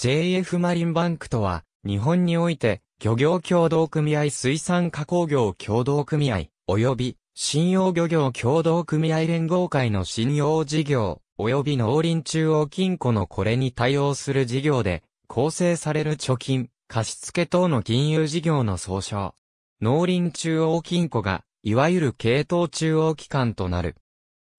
JF マリンバンクとは、日本において、漁業協同組合水産加工業協同組合、及び、信用漁業協同組合連合会の信用事業、及び農林中央金庫のこれに対応する事業で、構成される貯金、貸付等の金融事業の総称。農林中央金庫が、いわゆる系統中央機関となる。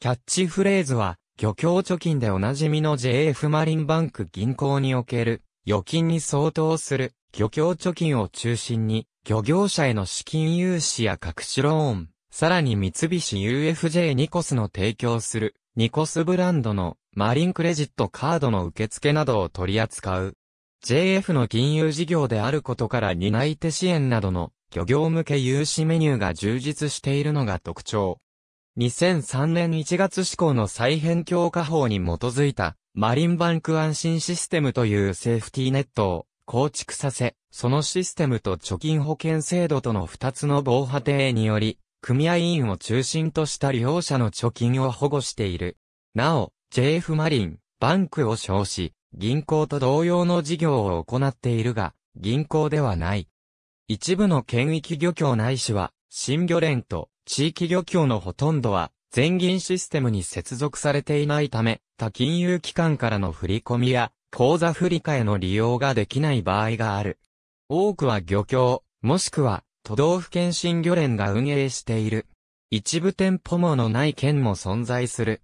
キャッチフレーズは、漁協貯金でおなじみの JF マリンバンク銀行における預金に相当する漁協貯金を中心に漁業者への資金融資や各種ローン、さらに三菱 UFJ ニコスの提供するニコスブランドのマリンクレジットカードの受付などを取り扱う JF の金融事業であることから担い手支援などの漁業向け融資メニューが充実しているのが特徴。2003年1月施行の再編強化法に基づいた、マリンバンク安心システムというセーフティーネットを構築させ、そのシステムと貯金保険制度との2つの防波堤により、組合員を中心とした利用者の貯金を保護している。なお、JF マリン、バンクを称し、銀行と同様の事業を行っているが、銀行ではない。一部の県域漁協内市は、新漁連と地域漁協のほとんどは、全銀システムに接続されていないため、他金融機関からの振り込みや、口座振り替えの利用ができない場合がある。多くは漁協、もしくは都道府県新漁連が運営している。一部店舗ものない県も存在する。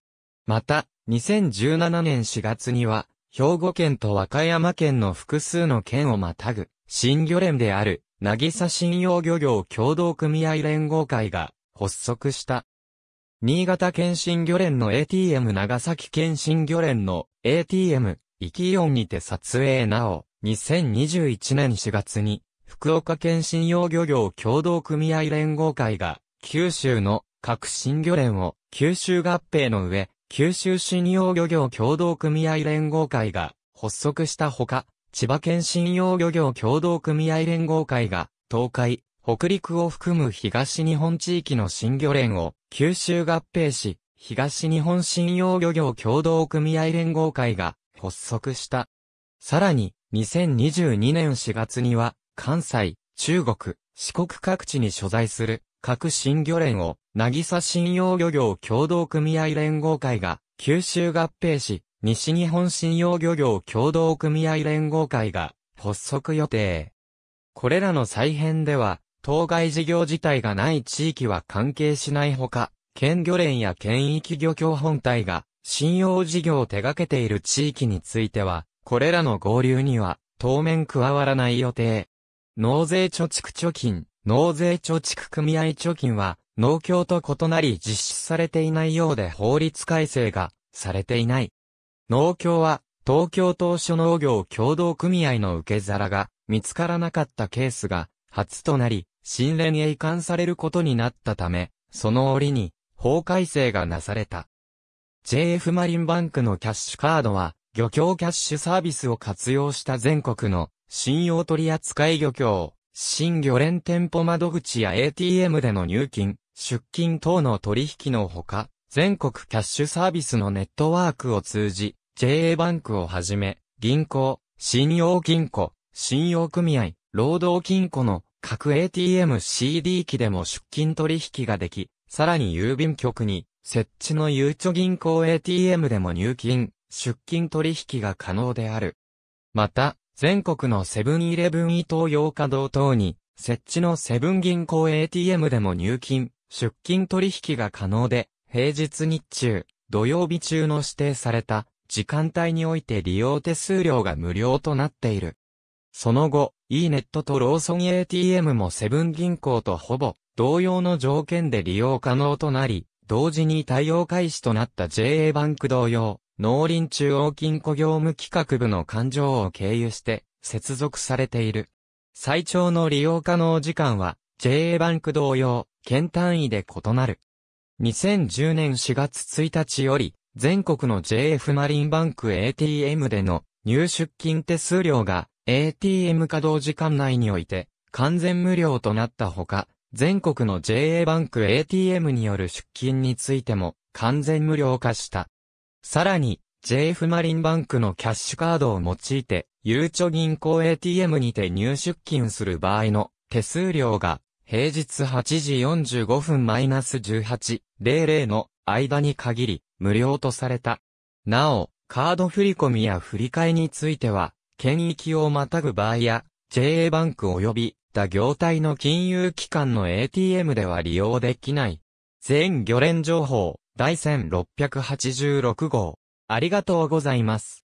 また、2017年4月には、兵庫県と和歌山県の複数の県をまたぐ、新漁連である、なぎさ信用漁業協同組合連合会が発足した。新潟県新漁連の ATM 長崎県新漁連の ATM イキオンにて撮影なお、2021年4月に福岡県信用漁業協同組合連合会が九州の各新漁連を九州合併の上、九州信用漁業協同組合連合会が発足したほか、千葉県信用漁業協同組合連合会が、東海、北陸を含む東日本地域の新漁連を九州合併し、東日本信用漁業協同組合連合会が発足した。さらに、2022年4月には、関西、中国、四国各地に所在する各新漁連を、渚信用漁業協同組合連合会が九州合併し、西日本信用漁業協同組合連合会が発足予定。これらの再編では、当該事業自体がない地域は関係しないほか、県漁連や県域漁協本体が信用事業を手掛けている地域については、これらの合流には当面加わらない予定。納税貯蓄貯金、納税貯蓄組合貯金は、農協と異なり実施されていないようで法律改正がされていない。農協は、東京当初農業協同組合の受け皿が見つからなかったケースが初となり、新連へ移管されることになったため、その折に法改正がなされた。JF マリンバンクのキャッシュカードは、漁協キャッシュサービスを活用した全国の信用取扱漁協、新漁連店舗窓口や ATM での入金、出金等の取引のほか、全国キャッシュサービスのネットワークを通じ、JA バンクをはじめ、銀行、信用金庫、信用組合、労働金庫の各 ATM-CD 機でも出金取引ができ、さらに郵便局に設置のゆうちょ銀行 ATM でも入金、出金取引が可能である。また、全国のセブンイレブン伊東洋華堂等に、設置のセブン銀行 ATM でも入金、出金取引が可能で、平日日中、土曜日中の指定された時間帯において利用手数料が無料となっている。その後、e ネットとローソン ATM もセブン銀行とほぼ同様の条件で利用可能となり、同時に対応開始となった JA バンク同様、農林中央金庫業務企画部の勘定を経由して接続されている。最長の利用可能時間は JA バンク同様、県単位で異なる。2010年4月1日より、全国の JF マリンバンク ATM での入出金手数料が ATM 稼働時間内において完全無料となったほか、全国の JA バンク ATM による出金についても完全無料化した。さらに、JF マリンバンクのキャッシュカードを用いて、ゆうちょ銀行 ATM にて入出金する場合の手数料が平日8時45分 -18.00 の間に限り、無料とされた。なお、カード振込や振替については、権益をまたぐ場合や、JA バンク及び、他業態の金融機関の ATM では利用できない。全魚連情報、第1686号。ありがとうございます。